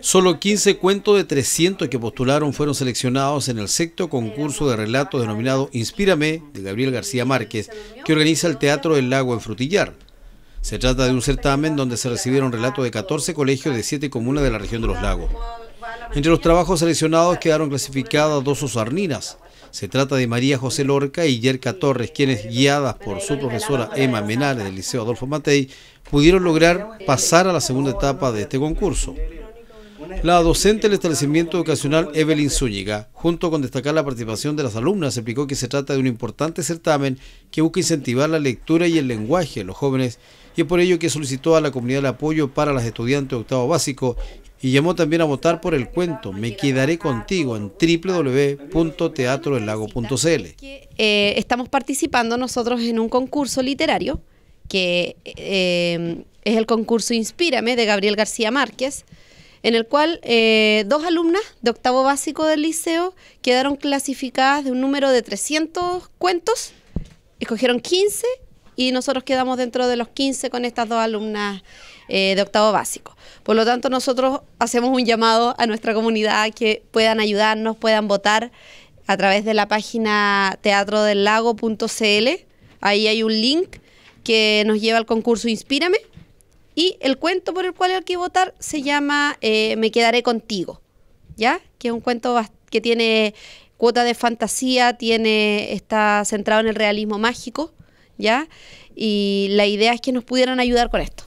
Solo 15 cuentos de 300 que postularon fueron seleccionados en el sexto concurso de relatos denominado Inspírame de Gabriel García Márquez, que organiza el Teatro del Lago en Frutillar. Se trata de un certamen donde se recibieron relatos de 14 colegios de 7 comunas de la región de los lagos. Entre los trabajos seleccionados quedaron clasificadas dos osarninas. Se trata de María José Lorca y Yerka Torres, quienes, guiadas por su profesora Emma Menares del Liceo Adolfo Matei, pudieron lograr pasar a la segunda etapa de este concurso. La docente del establecimiento educacional Evelyn Zúñiga, junto con destacar la participación de las alumnas, explicó que se trata de un importante certamen que busca incentivar la lectura y el lenguaje de los jóvenes y es por ello que solicitó a la comunidad el apoyo para las estudiantes de octavo básico y llamó también a votar por el cuento Me quedaré contigo en www.teatroelago.cl. Eh, estamos participando nosotros en un concurso literario que eh, es el concurso Inspírame de Gabriel García Márquez en el cual eh, dos alumnas de octavo básico del liceo quedaron clasificadas de un número de 300 cuentos, escogieron 15 y nosotros quedamos dentro de los 15 con estas dos alumnas eh, de octavo básico. Por lo tanto, nosotros hacemos un llamado a nuestra comunidad que puedan ayudarnos, puedan votar a través de la página teatrodelago.cl. Ahí hay un link que nos lleva al concurso Inspírame y el cuento por el cual hay que votar se llama eh, Me quedaré contigo, ¿ya? Que es un cuento que tiene cuota de fantasía, tiene está centrado en el realismo mágico, ¿ya? Y la idea es que nos pudieran ayudar con esto.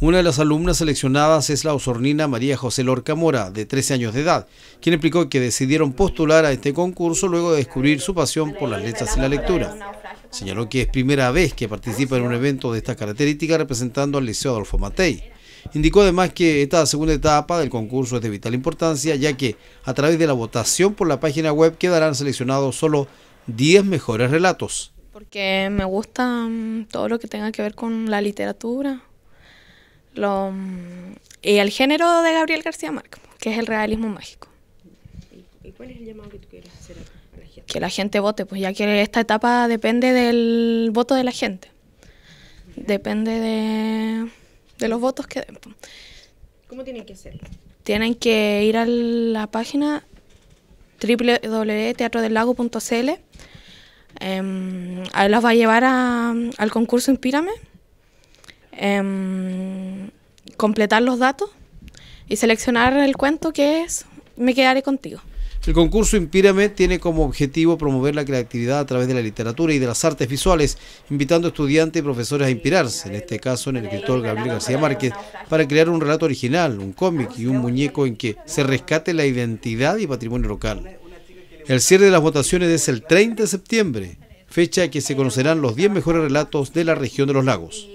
Una de las alumnas seleccionadas es la osornina María José Lorca Mora, de 13 años de edad, quien explicó que decidieron postular a este concurso luego de descubrir su pasión por las letras y la lectura. Señaló que es primera vez que participa en un evento de esta característica representando al Liceo Adolfo Matei. Indicó además que esta segunda etapa del concurso es de vital importancia, ya que a través de la votación por la página web quedarán seleccionados solo 10 mejores relatos. Porque me gusta mm, todo lo que tenga que ver con la literatura, Mm, y el género de Gabriel García Márquez, que es el realismo mágico. ¿Y cuál es el llamado que tú quieres hacer a la gente? Que la gente vote, pues ya que esta etapa depende del voto de la gente. Depende de, de, los votos que den. Pues. ¿Cómo tienen que hacerlo? Tienen que ir a la página www.teatrodelago.cl em, ahí los va a llevar al concurso Inspírame. Em, completar los datos y seleccionar el cuento que es Me quedaré contigo. El concurso Impírame tiene como objetivo promover la creatividad a través de la literatura y de las artes visuales, invitando a estudiantes y profesores a inspirarse, en este caso en el escritor Gabriel García Márquez, para crear un relato original, un cómic y un muñeco en que se rescate la identidad y patrimonio local. El cierre de las votaciones es el 30 de septiembre, fecha que se conocerán los 10 mejores relatos de la región de los lagos.